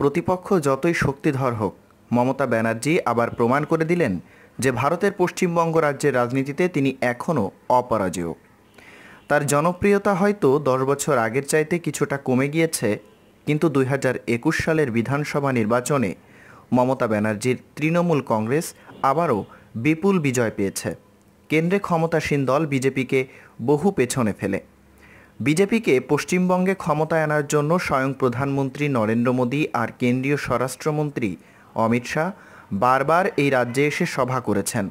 প্রতিপক্ষ যতই শক্তিধর হোক মমতা ব্যানার্জি আবার প্রমাণ করে দিলেন যে ভারতের পশ্চিমবঙ্গ রাজ্যের রাজনীতিতে তিনি এখনও অপরাজেয় তার জনপ্রিয়তা হয়তো দশ বছর আগের চাইতে কিছুটা কমে গিয়েছে কিন্তু দুই সালের বিধানসভা নির্বাচনে মমতা ব্যানার্জির তৃণমূল কংগ্রেস আবারও বিপুল বিজয় পেয়েছে কেন্দ্রে ক্ষমতাসীন দল বিজেপিকে বহু পেছনে ফেলে বিজেপিকে পশ্চিমবঙ্গে ক্ষমতায় আনার জন্য স্বয়ং প্রধানমন্ত্রী নরেন্দ্র মোদী আর কেন্দ্রীয় স্বরাষ্ট্রমন্ত্রী অমিত শাহ বারবার এই রাজ্যে এসে সভা করেছেন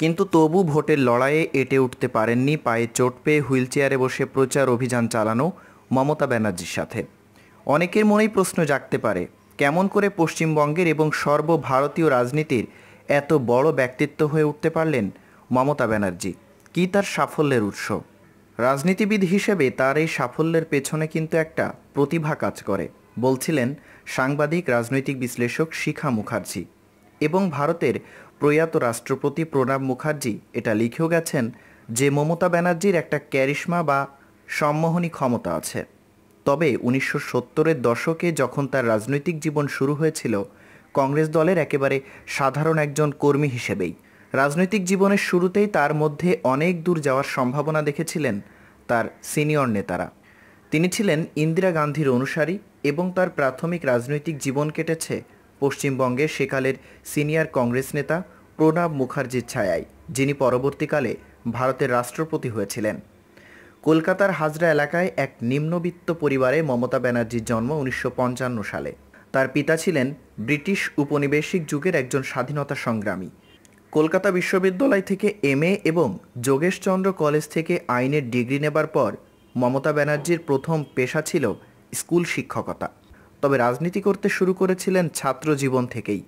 কিন্তু তবু ভোটের লড়াইয়ে এটে উঠতে পারেননি পায়ে চোট পেয়ে হুইল চেয়ারে বসে প্রচার অভিযান চালানো মমতা ব্যানার্জির সাথে অনেকের মনেই প্রশ্ন জাগতে পারে কেমন করে পশ্চিমবঙ্গের এবং সর্বভারতীয় রাজনীতির এত বড় ব্যক্তিত্ব হয়ে উঠতে পারলেন মমতা ব্যানার্জি কী তার সাফল্যের উৎস রাজনীতিবিদ হিসেবে তার এই সাফল্যের পেছনে কিন্তু একটা প্রতিভা কাজ করে বলছিলেন সাংবাদিক রাজনৈতিক বিশ্লেষক শিখা মুখার্জি এবং ভারতের প্রয়াত রাষ্ট্রপতি প্রণব মুখার্জি এটা লিখেও গেছেন যে মমতা ব্যানার্জির একটা ক্যারিশমা বা সম্মোহনী ক্ষমতা আছে তবে উনিশশো সত্তরের দশকে যখন তার রাজনৈতিক জীবন শুরু হয়েছিল কংগ্রেস দলের একেবারে সাধারণ একজন কর্মী হিসেবেই রাজনৈতিক জীবনের শুরুতেই তার মধ্যে অনেক দূর যাওয়ার সম্ভাবনা দেখেছিলেন তার সিনিয়র নেতারা তিনি ছিলেন ইন্দিরা গান্ধীর অনুসারী এবং তার প্রাথমিক রাজনৈতিক জীবন কেটেছে পশ্চিমবঙ্গের সেকালের সিনিয়র কংগ্রেস নেতা প্রণব মুখার্জির ছায়ায় যিনি পরবর্তীকালে ভারতের রাষ্ট্রপতি হয়েছিলেন কলকাতার হাজরা এলাকায় এক নিম্নবিত্ত পরিবারে মমতা ব্যানার্জির জন্ম উনিশশো সালে তার পিতা ছিলেন ব্রিটিশ উপনিবেশিক যুগের একজন স্বাধীনতা সংগ্রামী কলকাতা বিশ্ববিদ্যালয় থেকে এম এবং যোগেশচন্দ্র কলেজ থেকে আইনের ডিগ্রি নেবার পর মমতা ব্যানার্জির প্রথম পেশা ছিল স্কুল শিক্ষকতা তবে রাজনীতি করতে শুরু করেছিলেন ছাত্র জীবন থেকেই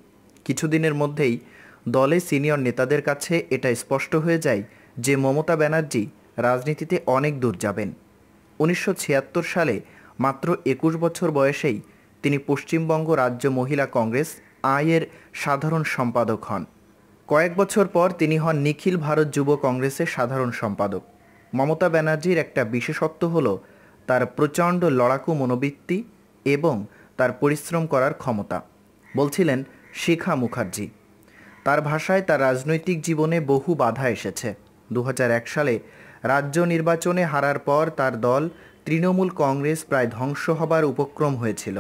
কিছুদিনের মধ্যেই দলে সিনিয়র নেতাদের কাছে এটা স্পষ্ট হয়ে যায় যে মমতা ব্যানার্জি রাজনীতিতে অনেক দূর যাবেন উনিশশো সালে মাত্র একুশ বছর বয়সেই তিনি পশ্চিমবঙ্গ রাজ্য মহিলা কংগ্রেস আয়ের সাধারণ সম্পাদক হন কয়েক বছর পর তিনি হন নিখিল ভারত যুব কংগ্রেসের সাধারণ সম্পাদক মমতা ব্যানার্জির একটা বিশেষত্ব হল তার প্রচণ্ড লড়াকু মনোবৃত্তি এবং তার পরিশ্রম করার ক্ষমতা বলছিলেন শিখা মুখার্জি তার ভাষায় তার রাজনৈতিক জীবনে বহু বাধা এসেছে দু সালে রাজ্য নির্বাচনে হারার পর তার দল তৃণমূল কংগ্রেস প্রায় ধ্বংস হবার উপক্রম হয়েছিল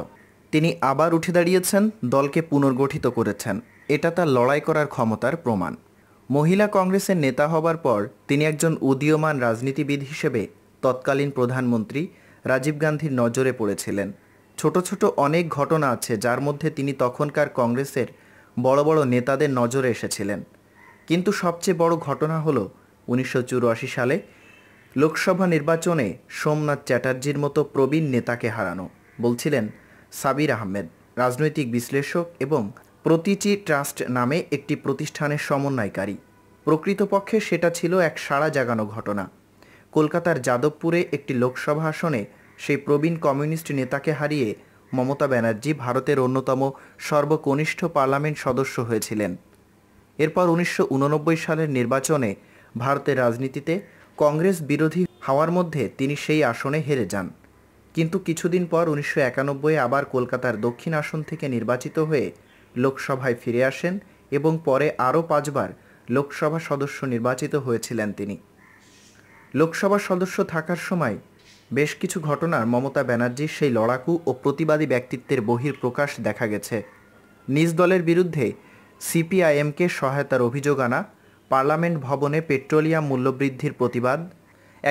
তিনি আবার উঠে দাঁড়িয়েছেন দলকে পুনর্গঠিত করেছেন এটা তার লড়াই করার ক্ষমতার প্রমাণ মহিলা কংগ্রেসের নেতা হবার পর তিনি একজন উদীয়মান রাজনীতিবিদ হিসেবে তৎকালীন প্রধানমন্ত্রী রাজীব গান্ধীর নজরে পড়েছিলেন ছোট ছোট অনেক ঘটনা আছে যার মধ্যে তিনি তখনকার কংগ্রেসের বড় বড় নেতাদের নজরে এসেছিলেন কিন্তু সবচেয়ে বড় ঘটনা হলো উনিশশো সালে লোকসভা নির্বাচনে সোমনাথ চ্যাটার্জির মতো প্রবীণ নেতাকে হারানো বলছিলেন সাবির আহমেদ রাজনৈতিক বিশ্লেষক এবং প্রতিটি ট্রাস্ট নামে একটি প্রতিষ্ঠানের সমন্বয়কারী প্রকৃতপক্ষে সেটা ছিল এক সাড়া জাগানো ঘটনা কলকাতার যাদবপুরে একটি লোকসভা আসনে সেই প্রবীণ কমিউনিস্ট নেতাকে হারিয়ে মমতা ব্যানার্জি ভারতের অন্যতম সর্বকনিষ্ঠ পার্লামেন্ট সদস্য হয়েছিলেন এরপর উনিশশো সালের নির্বাচনে ভারতের রাজনীতিতে কংগ্রেস বিরোধী হওয়ার মধ্যে তিনি সেই আসনে হেরে যান কিন্তু কিছুদিন পর উনিশশো আবার কলকাতার দক্ষিণ আসন থেকে নির্বাচিত হয়ে লোকসভায় ফিরে আসেন এবং পরে আরও পাঁচবার লোকসভা সদস্য নির্বাচিত হয়েছিলেন তিনি লোকসভা সদস্য থাকার সময় বেশ কিছু ঘটনার মমতা ব্যানার্জির সেই লড়াকু ও প্রতিবাদী ব্যক্তিত্বের বহির প্রকাশ দেখা গেছে নিজ দলের বিরুদ্ধে সিপিআইএমকে সহায়তার অভিযোগ আনা পার্লামেন্ট ভবনে পেট্রোলিয়াম মূল্যবৃদ্ধির প্রতিবাদ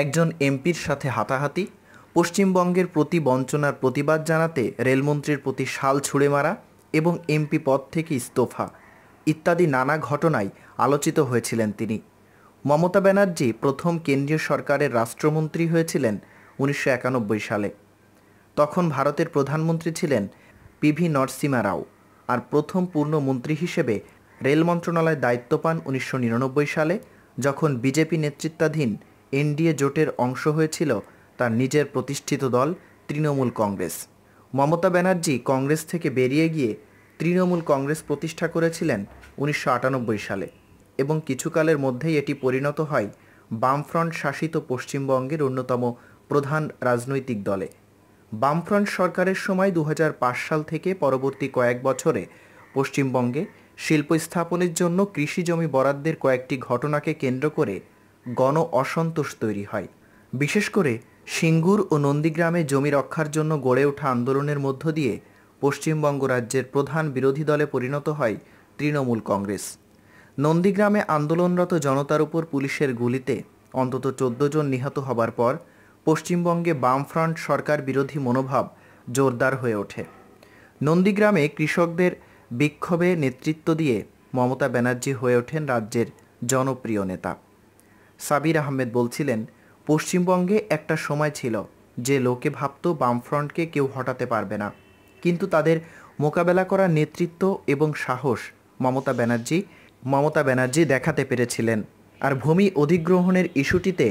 একজন এমপির সাথে হাতাহাতি পশ্চিমবঙ্গের প্রতি বঞ্চনার প্রতিবাদ জানাতে রেলমন্ত্রীর প্রতি শাল ছুড়ে মারা এবং এমপি পদ থেকে ইস্তফা ইত্যাদি নানা ঘটনায় আলোচিত হয়েছিলেন তিনি মমতা ব্যানার্জি প্রথম কেন্দ্রীয় সরকারের রাষ্ট্রমন্ত্রী হয়েছিলেন উনিশশো সালে তখন ভারতের প্রধানমন্ত্রী ছিলেন পিভি নরসিমা রাও আর প্রথম পূর্ণ মন্ত্রী হিসেবে রেল মন্ত্রণালয়ের দায়িত্ব পান উনিশশো সালে যখন বিজেপি নেতৃত্বাধীন এনডিএ জোটের অংশ হয়েছিল তার নিজের প্রতিষ্ঠিত দল তৃণমূল কংগ্রেস মমতা ব্যানার্জি কংগ্রেস থেকে বেরিয়ে গিয়ে তৃণমূল কংগ্রেস প্রতিষ্ঠা করেছিলেন উনিশশো সালে এবং কিছুকালের মধ্যেই এটি পরিণত হয় বামফ্রন্ট শাসিত পশ্চিমবঙ্গের অন্যতম প্রধান রাজনৈতিক দলে বামফ্রন্ট সরকারের সময় দু সাল থেকে পরবর্তী কয়েক বছরে পশ্চিমবঙ্গে শিল্প স্থাপনের জন্য কৃষি জমি বরাদ্দের কয়েকটি ঘটনাকে কেন্দ্র করে গণ অসন্তোষ তৈরি হয় বিশেষ করে সিঙ্গুর ও নন্দীগ্রামে জমি রক্ষার জন্য গড়ে ওঠা আন্দোলনের মধ্য দিয়ে পশ্চিমবঙ্গ রাজ্যের প্রধান বিরোধী দলে পরিণত হয় তৃণমূল কংগ্রেস নন্দীগ্রামে আন্দোলনরত জনতার উপর পুলিশের গুলিতে অন্তত চোদ্দ জন নিহত হবার পর পশ্চিমবঙ্গে বামফ্রন্ট সরকার বিরোধী মনোভাব জোরদার হয়ে ওঠে নন্দীগ্রামে কৃষকদের বিক্ষোভে নেতৃত্ব দিয়ে মমতা ব্যানার্জি হয়ে ওঠেন রাজ্যের জনপ্রিয় নেতা সাবির আহমেদ বলছিলেন পশ্চিমবঙ্গে একটা সময় ছিল যে লোকে ভাবত বামফ্রন্টকে কেউ হটাতে পারবে না কিন্তু তাদের মোকাবেলা করার নেতৃত্ব এবং সাহস মমতা ব্যানার্জি মমতা ব্যানার্জি দেখাতে পেরেছিলেন আর ভূমি অধিগ্রহণের ইস্যুটিতে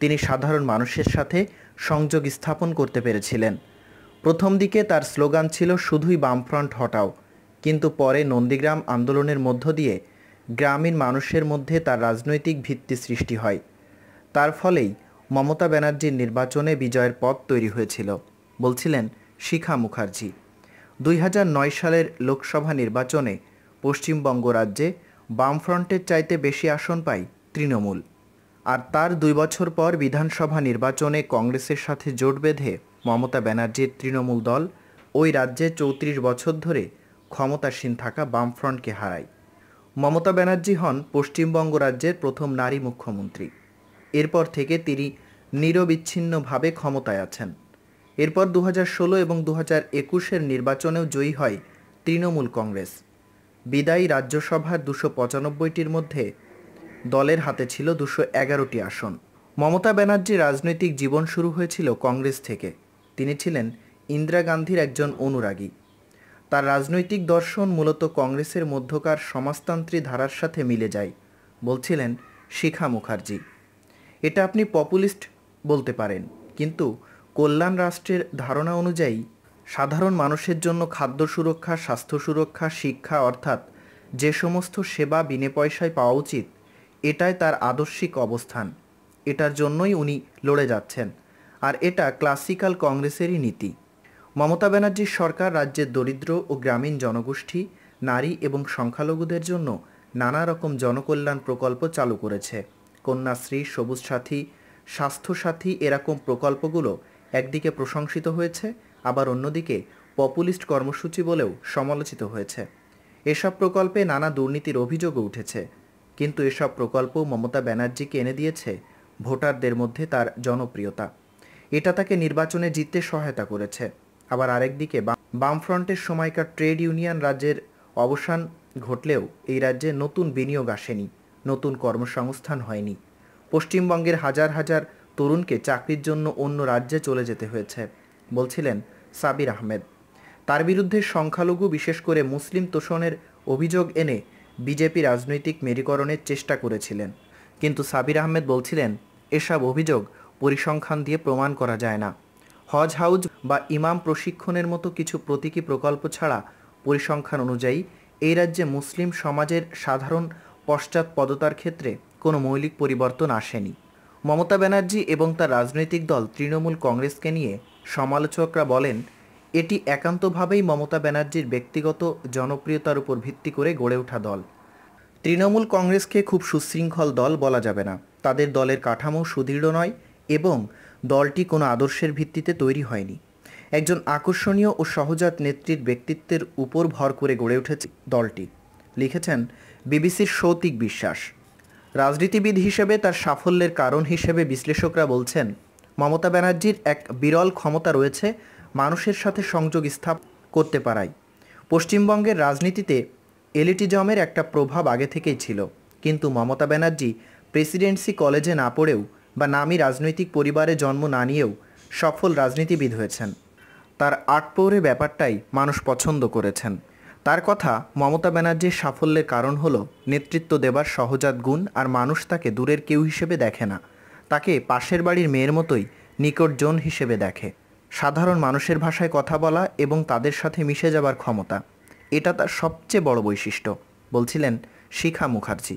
তিনি সাধারণ মানুষের সাথে সংযোগ স্থাপন করতে পেরেছিলেন প্রথম দিকে তার স্লোগান ছিল শুধুই বামফ্রন্ট হটাও কিন্তু পরে নন্দীগ্রাম আন্দোলনের মধ্য দিয়ে গ্রামীণ মানুষের মধ্যে তার রাজনৈতিক ভিত্তি সৃষ্টি হয় তার ফলেই মমতা ব্যানার্জির নির্বাচনে বিজয়ের পথ তৈরি হয়েছিল বলছিলেন শিখা মুখার্জি দুই সালের লোকসভা নির্বাচনে পশ্চিমবঙ্গ রাজ্যে বামফ্রন্টের চাইতে বেশি আসন পায় তৃণমূল আর তার দুই বছর পর বিধানসভা নির্বাচনে কংগ্রেসের সাথে জোট বেঁধে মমতা ব্যানার্জির তৃণমূল দল ওই রাজ্যে চৌত্রিশ বছর ধরে ক্ষমতাসীন থাকা বামফ্রন্টকে হারায় মমতা ব্যানার্জি হন পশ্চিমবঙ্গ রাজ্যের প্রথম নারী মুখ্যমন্ত্রী এরপর থেকে তিনি নিরবিচ্ছিন্নভাবে ক্ষমতায় আছেন এরপর দু এবং দু হাজার একুশের নির্বাচনেও জয়ী হয় তৃণমূল কংগ্রেস বিদায়ী রাজ্যসভার দুশো পঁচানব্বইটির মধ্যে দলের হাতে ছিল দুশো এগারোটি আসন মমতা ব্যানার্জির রাজনৈতিক জীবন শুরু হয়েছিল কংগ্রেস থেকে তিনি ছিলেন ইন্দিরা গান্ধীর একজন অনুরাগী তার রাজনৈতিক দর্শন মূলত কংগ্রেসের মধ্যকার সমাজতান্ত্রিক ধারার সাথে মিলে যায় বলছিলেন শিখা মুখার্জি এটা আপনি পপুলিস্ট বলতে পারেন কিন্তু কল্যাণ রাষ্ট্রের ধারণা অনুযায়ী সাধারণ মানুষের জন্য খাদ্য সুরক্ষা স্বাস্থ্য সুরক্ষা শিক্ষা অর্থাৎ যে সমস্ত সেবা বিনে পয়সায় পাওয়া উচিত এটাই তার আদর্শিক অবস্থান এটার জন্যই উনি লড়ে যাচ্ছেন আর এটা ক্লাসিক্যাল কংগ্রেসেরই নীতি মমতা ব্যানার্জির সরকার রাজ্যের দরিদ্র ও গ্রামীণ জনগোষ্ঠী নারী এবং সংখ্যালঘুদের জন্য নানা রকম জনকল্যাণ প্রকল্প চালু করেছে কন্যাশ্রী সবুজ সাথী স্বাস্থ্যসাথী এরকম প্রকল্পগুলো একদিকে প্রশংসিত হয়েছে আবার অন্যদিকে পপুলিস্ট কর্মসূচি বলেও সমালোচিত হয়েছে এসব প্রকল্পে নানা দুর্নীতির অভিযোগও উঠেছে কিন্তু এসব প্রকল্প মমতা ব্যানার্জিকে এনে দিয়েছে ভোটারদের মধ্যে তার জনপ্রিয়তা এটা তাকে নির্বাচনে জিততে সহায়তা করেছে আবার আরেকদিকে বামফ্রন্টের সময়কার ট্রেড ইউনিয়ন রাজ্যের অবসান ঘটলেও এই রাজ্যে নতুন বিনিয়োগ আসেনি নতুন কর্মসংস্থান হয়নি পশ্চিমবঙ্গের হাজার হাজার তরুণকে চাকরির জন্য অন্য রাজ্যে চলে যেতে হয়েছে বলছিলেন সাবির আহমেদ তার বিরুদ্ধে সংখ্যালঘু বিশেষ করে মুসলিম তোষণের অভিযোগ এনে বিজেপি রাজনৈতিক মেরিকরণের চেষ্টা করেছিলেন কিন্তু সাবির আহমেদ বলছিলেন এসব অভিযোগ পরিসংখ্যান দিয়ে প্রমাণ করা যায় না হজ হাউজ বা ইমাম প্রশিক্ষণের মতো কিছু প্রতীকী প্রকল্প ছাড়া পরিসংখ্যান অনুযায়ী এই রাজ্যে মুসলিম সমাজের সাধারণ পশ্চাৎপদতার ক্ষেত্রে কোনো মৌলিক পরিবর্তন আসেনি মমতা ব্যানার্জি এবং তার রাজনৈতিক দল তৃণমূল কংগ্রেসকে নিয়ে সমালোচকরা বলেন এটি একান্তভাবেই মমতা ব্যানার্জির ব্যক্তিগত জনপ্রিয়তার উপর ভিত্তি করে গড়ে ওঠা দল তৃণমূল কংগ্রেসকে খুব সুশৃঙ্খল দল বলা যাবে না তাদের দলের কাঠামো সুদৃঢ় নয় এবং দলটি কোনো আদর্শের ভিত্তিতে তৈরি হয়নি একজন আকর্ষণীয় ও সহজাত নেত্রীর ব্যক্তিত্বের উপর ভর করে গড়ে উঠেছে দলটি লিখেছেন বিবিসির সৌতিক বিশ্বাস রাজনীতিবিদ হিসেবে তার সাফল্যের কারণ হিসেবে বিশ্লেষকরা বলছেন মমতা ব্যানার্জির এক বিরল ক্ষমতা রয়েছে মানুষের সাথে সংযোগ স্থাপ করতে পারায় পশ্চিমবঙ্গের রাজনীতিতে এলিটিজমের একটা প্রভাব আগে থেকেই ছিল কিন্তু মমতা ব্যানার্জি প্রেসিডেন্সি কলেজে না পড়েও বা নামি রাজনৈতিক পরিবারে জন্ম না নিয়েও সফল রাজনীতিবিদ হয়েছেন তার আটপৌরে ব্যাপারটাই মানুষ পছন্দ করেছেন তার কথা মমতা ব্যানার্জির সাফল্যের কারণ হলো নেতৃত্ব দেবার সহজাত গুণ আর মানুষ তাকে দূরের কেউ হিসেবে দেখে না তাকে পাশের বাড়ির মেয়ের মতোই নিকট জোন হিসেবে দেখে সাধারণ মানুষের ভাষায় কথা বলা এবং তাদের সাথে মিশে যাবার ক্ষমতা এটা তার সবচেয়ে বড় বৈশিষ্ট্য বলছিলেন শিখা মুখার্জি